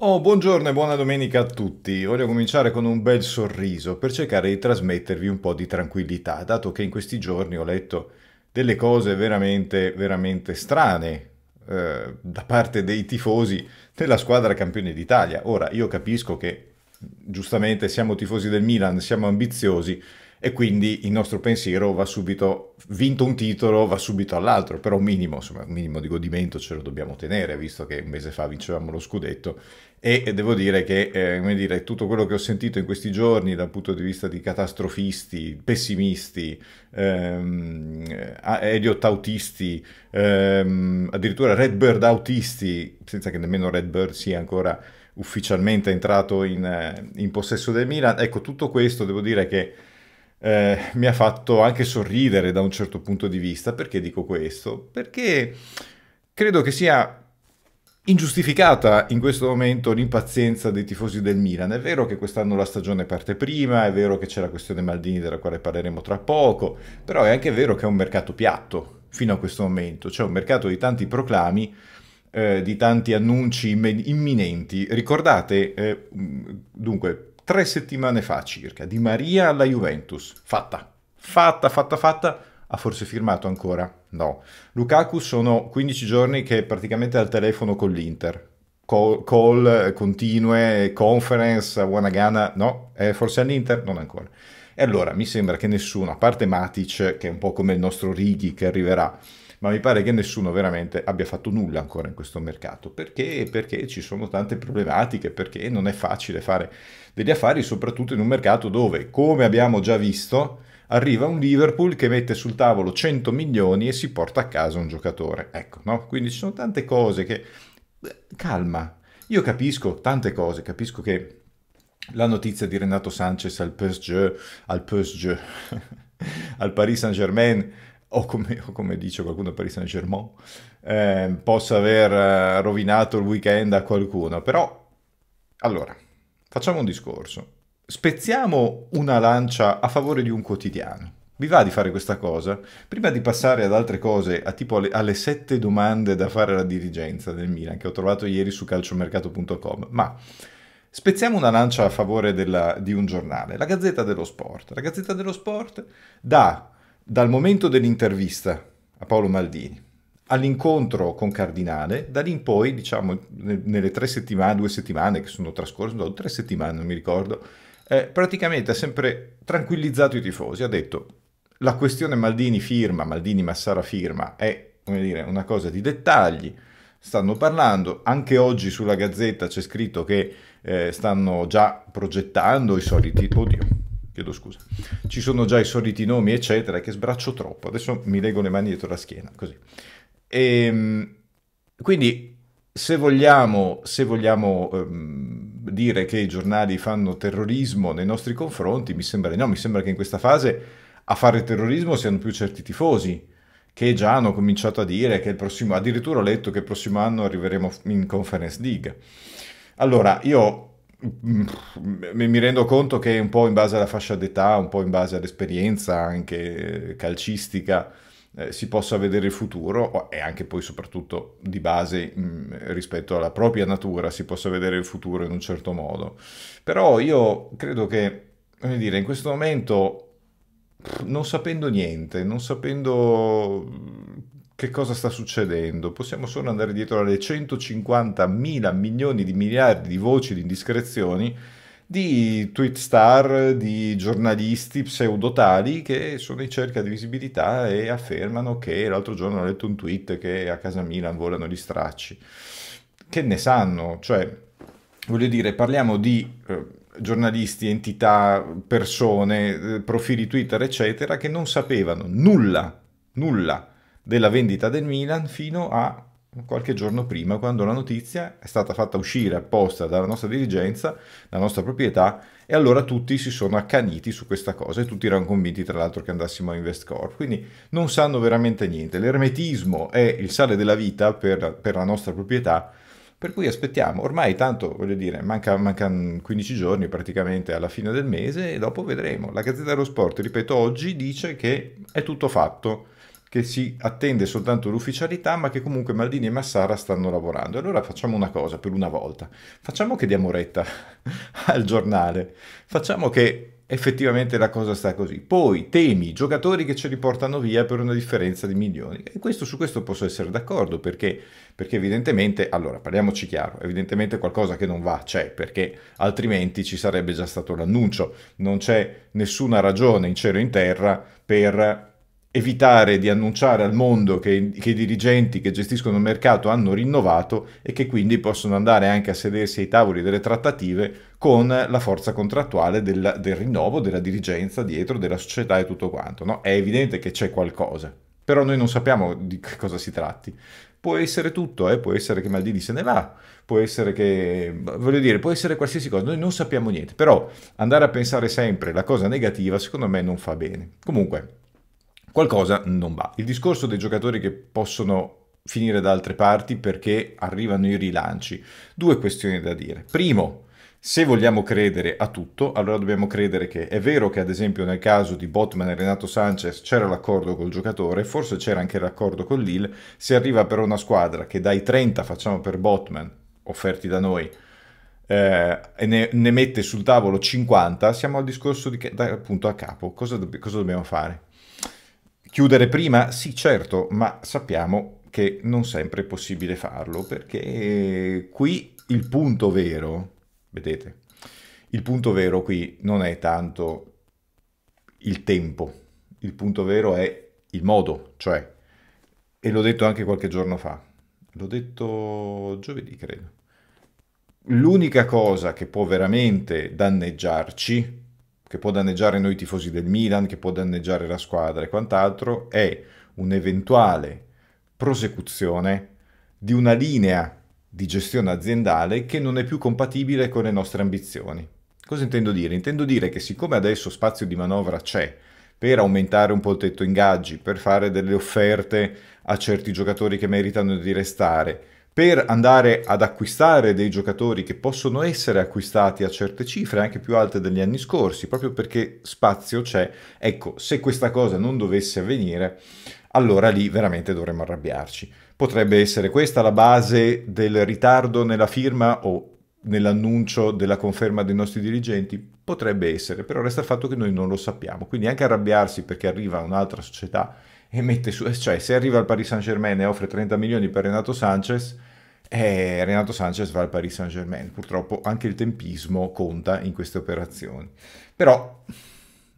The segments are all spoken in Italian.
Oh, buongiorno e buona domenica a tutti. Voglio cominciare con un bel sorriso per cercare di trasmettervi un po' di tranquillità, dato che in questi giorni ho letto delle cose veramente, veramente strane eh, da parte dei tifosi della squadra campione d'Italia. Ora, io capisco che giustamente siamo tifosi del Milan, siamo ambiziosi e quindi il nostro pensiero va subito, vinto un titolo, va subito all'altro, però un minimo, insomma, un minimo di godimento ce lo dobbiamo tenere, visto che un mese fa vincevamo lo scudetto e devo dire che eh, dire, tutto quello che ho sentito in questi giorni dal punto di vista di catastrofisti, pessimisti, ehm, Elliot autisti, ehm, addirittura Redbird autisti, senza che nemmeno Redbird sia ancora ufficialmente entrato in, eh, in possesso del Milan, ecco tutto questo devo dire che eh, mi ha fatto anche sorridere da un certo punto di vista. Perché dico questo? Perché credo che sia ingiustificata in questo momento l'impazienza dei tifosi del Milan. È vero che quest'anno la stagione parte prima, è vero che c'è la questione Maldini della quale parleremo tra poco, però è anche vero che è un mercato piatto fino a questo momento, cioè un mercato di tanti proclami, eh, di tanti annunci imminenti. Ricordate, eh, dunque, tre settimane fa circa, di Maria alla Juventus. Fatta, fatta, fatta, fatta. Ha forse firmato ancora? No. Lukaku sono 15 giorni che è praticamente al telefono con l'Inter. Call, call continue, conference, buona gana? no? Eh, forse all'Inter? Non ancora. E allora mi sembra che nessuno, a parte Matic, che è un po' come il nostro Righi che arriverà, ma mi pare che nessuno veramente abbia fatto nulla ancora in questo mercato, perché, perché ci sono tante problematiche, perché non è facile fare degli affari, soprattutto in un mercato dove, come abbiamo già visto, arriva un Liverpool che mette sul tavolo 100 milioni e si porta a casa un giocatore. Ecco, no? Quindi ci sono tante cose che... Eh, calma, io capisco tante cose, capisco che la notizia di Renato Sanchez al PSG, al PSG, al Paris Saint-Germain o come, o come dice qualcuno per il Saint-Germain, eh, possa aver eh, rovinato il weekend a qualcuno. Però, allora, facciamo un discorso. Spezziamo una lancia a favore di un quotidiano. Vi va di fare questa cosa? Prima di passare ad altre cose, a tipo alle, alle sette domande da fare alla dirigenza del Milan, che ho trovato ieri su calciomercato.com, ma spezziamo una lancia a favore della, di un giornale, la Gazzetta dello Sport. La Gazzetta dello Sport dà dal momento dell'intervista a Paolo Maldini all'incontro con Cardinale, da lì in poi, diciamo, nelle tre settimane, due settimane che sono trascorse, no, tre settimane non mi ricordo, eh, praticamente ha sempre tranquillizzato i tifosi, ha detto la questione Maldini firma, Maldini Massara firma, è dire, una cosa di dettagli, stanno parlando, anche oggi sulla Gazzetta c'è scritto che eh, stanno già progettando i soliti, oddio, chiedo scusa, ci sono già i soliti nomi, eccetera, che sbraccio troppo. Adesso mi leggo le mani dietro la schiena, così. E, ehm, quindi, se vogliamo, se vogliamo ehm, dire che i giornali fanno terrorismo nei nostri confronti, mi sembra no, mi sembra che in questa fase a fare terrorismo siano più certi tifosi che già hanno cominciato a dire che il prossimo, addirittura ho letto che il prossimo anno arriveremo in Conference League. Allora, io Mm, mi rendo conto che un po' in base alla fascia d'età, un po' in base all'esperienza anche calcistica, eh, si possa vedere il futuro e anche poi soprattutto di base mh, mm, rispetto alla propria natura si possa vedere il futuro in un certo modo. Però io credo che, come dire, in questo momento, non sapendo niente, non sapendo che cosa sta succedendo? Possiamo solo andare dietro alle 150 mila milioni di miliardi di voci di indiscrezioni di tweet star, di giornalisti pseudotali che sono in cerca di visibilità e affermano che l'altro giorno ho letto un tweet che a casa Milan volano gli stracci. Che ne sanno? Cioè, voglio dire, parliamo di eh, giornalisti, entità, persone, eh, profili Twitter, eccetera, che non sapevano nulla, nulla della vendita del Milan fino a qualche giorno prima, quando la notizia è stata fatta uscire apposta dalla nostra dirigenza, dalla nostra proprietà, e allora tutti si sono accaniti su questa cosa e tutti erano convinti, tra l'altro, che andassimo a InvestCorp. Quindi non sanno veramente niente. L'ermetismo è il sale della vita per, per la nostra proprietà. Per cui aspettiamo, ormai tanto voglio dire, mancano 15 giorni praticamente alla fine del mese e dopo vedremo. La Gazzetta dello Sport, ripeto, oggi dice che è tutto fatto che si attende soltanto l'ufficialità, ma che comunque Maldini e Massara stanno lavorando. Allora facciamo una cosa per una volta. Facciamo che diamo retta al giornale. Facciamo che effettivamente la cosa sta così. Poi temi giocatori che ce li portano via per una differenza di milioni. E questo, su questo posso essere d'accordo perché, perché evidentemente, allora parliamoci chiaro, evidentemente qualcosa che non va c'è perché altrimenti ci sarebbe già stato l'annuncio. Non c'è nessuna ragione in cielo e in terra per evitare di annunciare al mondo che, che, i dirigenti che gestiscono il mercato hanno rinnovato e che quindi possono andare anche a sedersi ai tavoli delle trattative con la forza contrattuale del, del rinnovo, della dirigenza dietro, della società e tutto quanto. No? È evidente che c'è qualcosa, però noi non sappiamo di che cosa si tratti. Può essere tutto, eh? può essere che Maldini se ne va, può essere che, voglio dire, può essere qualsiasi cosa, noi non sappiamo niente, però andare a pensare sempre la cosa negativa secondo me non fa bene. Comunque, qualcosa non va. Il discorso dei giocatori che possono finire da altre parti perché arrivano i rilanci. Due questioni da dire. Primo, se vogliamo credere a tutto, allora dobbiamo credere che è vero che ad esempio nel caso di Botman e Renato Sanchez c'era l'accordo col giocatore, forse c'era anche l'accordo con Lille, se arriva però una squadra che dai 30 facciamo per Botman, offerti da noi, eh, e ne, ne, mette sul tavolo 50, siamo al discorso di da, appunto a capo. Cosa, do- cosa dobbiamo fare? Chiudere prima? Sì, certo, ma sappiamo che non sempre è possibile farlo perché qui il punto vero, vedete, il punto vero qui non è tanto il tempo, il punto vero è il modo, cioè, e l'ho detto anche qualche giorno fa, l'ho detto giovedì credo, l'unica cosa che può veramente danneggiarci che può danneggiare noi tifosi del Milan, che può danneggiare la squadra e quant'altro, è un'eventuale prosecuzione di una linea di gestione aziendale che non è più compatibile con le nostre ambizioni. Cosa intendo dire? Intendo dire che siccome adesso spazio di manovra c'è per aumentare un po' il tetto ingaggi, per fare delle offerte a certi giocatori che meritano di restare, per andare ad acquistare dei giocatori che possono essere acquistati a certe cifre, anche più alte degli anni scorsi, proprio perché spazio c'è. Ecco, se questa cosa non dovesse avvenire, allora lì veramente dovremmo arrabbiarci. Potrebbe essere questa la base del ritardo nella firma o nell'annuncio della conferma dei nostri dirigenti? Potrebbe essere, però resta il fatto che noi non lo sappiamo. Quindi anche arrabbiarsi perché arriva un'altra società e mette su, cioè se arriva al Paris Saint Germain e offre 30 milioni per Renato Sanchez, eh, Renato Sanchez va al Paris Saint Germain. Purtroppo anche il tempismo conta in queste operazioni. Però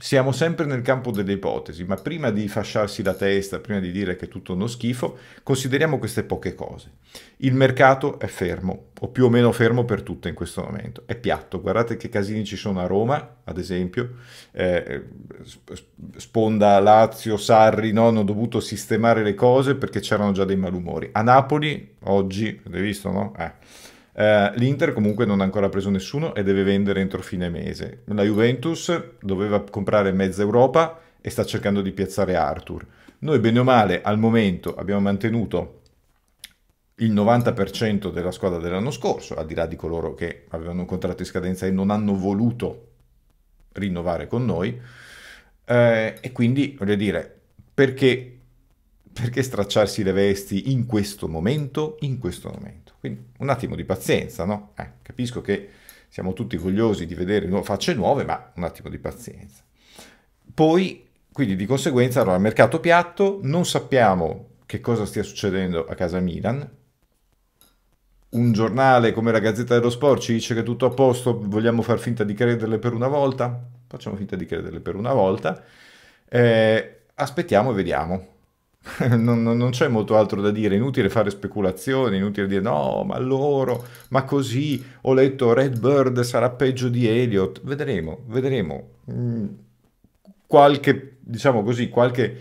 siamo sempre nel campo delle ipotesi, ma prima di fasciarsi la testa, prima di dire che è tutto uno schifo, consideriamo queste poche cose. Il mercato è fermo, o più o meno fermo per tutte in questo momento, è piatto. Guardate che casini ci sono a Roma, ad esempio, eh, sponda Lazio, Sarri, no? hanno dovuto sistemare le cose perché c'erano già dei malumori. A Napoli, oggi, l'hai visto, no? Eh Uh, L'Inter comunque non ha ancora preso nessuno e deve vendere entro fine mese. La Juventus doveva comprare mezza Europa e sta cercando di piazzare Arthur. Noi bene o male al momento abbiamo mantenuto il 90% della squadra dell'anno scorso, al di là di coloro che avevano un contratto in scadenza e non hanno voluto rinnovare con noi. Eh, e quindi, voglio dire, perché perché stracciarsi le vesti in questo momento, in questo momento? Quindi un attimo di pazienza, no? Eh, capisco che siamo tutti vogliosi di vedere nu- facce nuove, ma un attimo di pazienza. Poi, quindi di conseguenza, allora, mercato piatto, non sappiamo che cosa stia succedendo a casa Milan, un giornale come la Gazzetta dello Sport ci dice che tutto a posto, vogliamo far finta di crederle per una volta? Facciamo finta di crederle per una volta. Eh, aspettiamo e vediamo. non, non, non, c'è molto altro da dire, inutile fare speculazioni, inutile dire no, ma loro, ma così, ho letto Red Bird sarà peggio di Elliot, vedremo, vedremo. Mm, qualche, diciamo così, qualche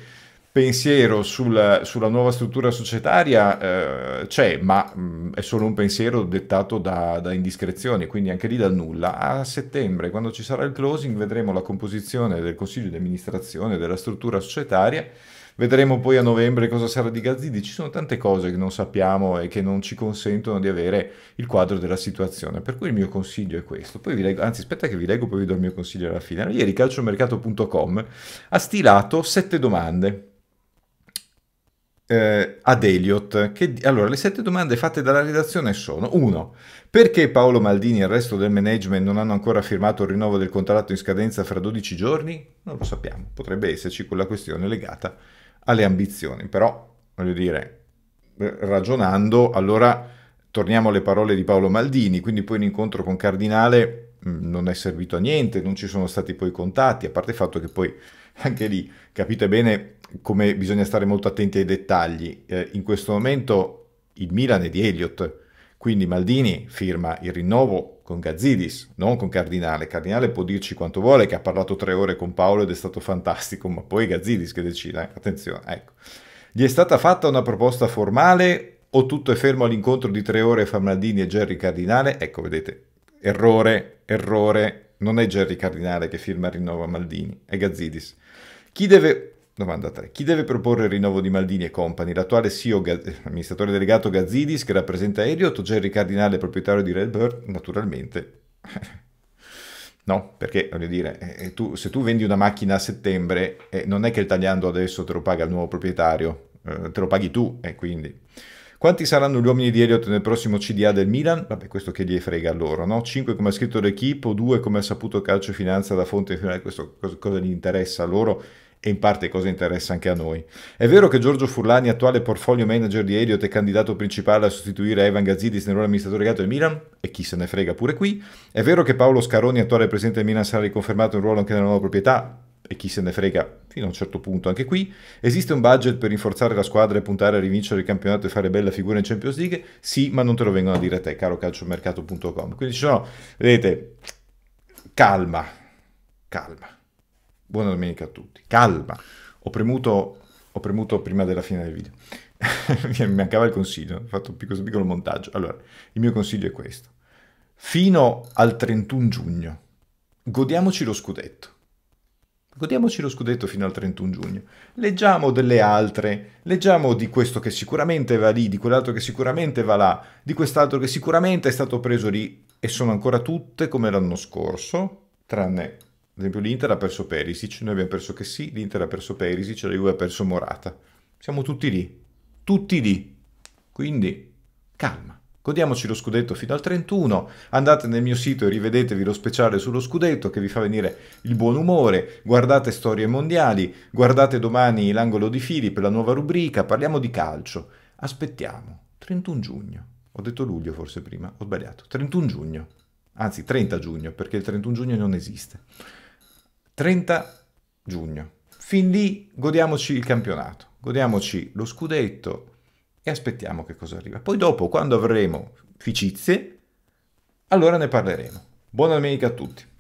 pensiero sulla, sulla nuova struttura societaria eh, c'è, ma mh, mm, è solo un pensiero dettato da, da indiscrezioni, quindi anche lì dal nulla. A settembre, quando ci sarà il closing, vedremo la composizione del consiglio di amministrazione della struttura societaria Vedremo poi a novembre cosa sarà di Gazzidi. Ci sono tante cose che non sappiamo e che non ci consentono di avere il quadro della situazione. Per cui il mio consiglio è questo. Poi vi leggo, anzi, aspetta che vi leggo, poi vi do il mio consiglio alla fine. Ieri calciomercato.com ha stilato sette domande. Eh, ad Elliot. Che, allora, le sette domande fatte dalla redazione sono 1. Perché Paolo Maldini e il resto del management non hanno ancora firmato il rinnovo del contratto in scadenza fra 12 giorni? Non lo sappiamo, potrebbe esserci quella questione legata alle ambizioni, però voglio dire, eh, ragionando, allora torniamo alle parole di Paolo Maldini, quindi poi l'incontro con Cardinale mm, non è servito a niente, non ci sono stati poi contatti, a parte il fatto che poi anche lì capite bene come bisogna stare molto attenti ai dettagli. Eh, in questo momento il Milan è di Elliott, quindi Maldini firma il rinnovo con Gazzidis, non con Cardinale. Cardinale può dirci quanto vuole, che ha parlato tre ore con Paolo ed è stato fantastico, ma poi Gazzidis che decide, eh, attenzione, ecco. Gli è stata fatta una proposta formale o tutto è fermo all'incontro di tre ore fra Maldini e Gerry Cardinale? Ecco, vedete, errore, errore, non è Gerry Cardinale che firma il rinnovo a Maldini, è Gazzidis. Chi deve Domanda 3. Chi deve proporre il rinnovo di Maldini e Company? L'attuale CEO, amministratore delegato Gazzidis, che rappresenta Elliot, o Jerry Cardinale, proprietario di Red Bird? Naturalmente. No, perché voglio dire, eh, eh, tu, se tu vendi una macchina a settembre, eh, non è che il tagliando adesso te lo paga il nuovo proprietario, eh, te lo paghi tu, e eh, quindi... Quanti saranno gli uomini di Elliott nel prossimo CDA del Milan? Vabbè, questo che gli frega a loro, no? 5 come ha scritto l'equipo, 2 come ha saputo calcio e finanza da fonte finale, questo cosa, cosa gli interessa a loro? e in parte cosa interessa anche a noi. È vero che Giorgio Furlani, attuale portfolio manager di Elliot e candidato principale a sostituire Evan Gazzidis nel ruolo amministratore legato del Milan, e chi se ne frega pure qui, è vero che Paolo Scaroni, attuale presidente del Milan, sarà riconfermato in ruolo anche nella nuova proprietà, e chi se ne frega fino a un certo punto anche qui, esiste un budget per rinforzare la squadra e puntare a rivincere il campionato e fare bella figura in Champions League? Sì, ma non te lo vengono a dire a te, caro calciomercato.com. Quindi ci sono, vedete, calma, calma. Buona domenica a tutti. Calma, ho premuto, ho premuto prima della fine del video. Mi mancava il consiglio, ho fatto questo piccolo montaggio. Allora, il mio consiglio è questo. Fino al 31 giugno, godiamoci lo scudetto. Godiamoci lo scudetto fino al 31 giugno. Leggiamo delle altre, leggiamo di questo che sicuramente va lì, di quell'altro che sicuramente va là, di quest'altro che sicuramente è stato preso lì e sono ancora tutte come l'anno scorso, tranne ad esempio l'Inter ha perso Perisic, noi abbiamo perso che sì, l'Inter ha perso Perisic, la Juve ha perso Morata. Siamo tutti lì, tutti lì. Quindi calma, godiamoci lo scudetto fino al 31, andate nel mio sito e rivedetevi lo speciale sullo scudetto che vi fa venire il buon umore, guardate storie mondiali, guardate domani l'angolo di Fili la nuova rubrica, parliamo di calcio. Aspettiamo, 31 giugno. Ho detto luglio forse prima, ho sbagliato. 31 giugno. Anzi, 30 giugno, perché il 31 giugno non esiste. 30 giugno. Fin lì godiamoci il campionato, godiamoci lo scudetto e aspettiamo che cosa arriva. Poi dopo, quando avremo ficizie, allora ne parleremo. Buona domenica a tutti.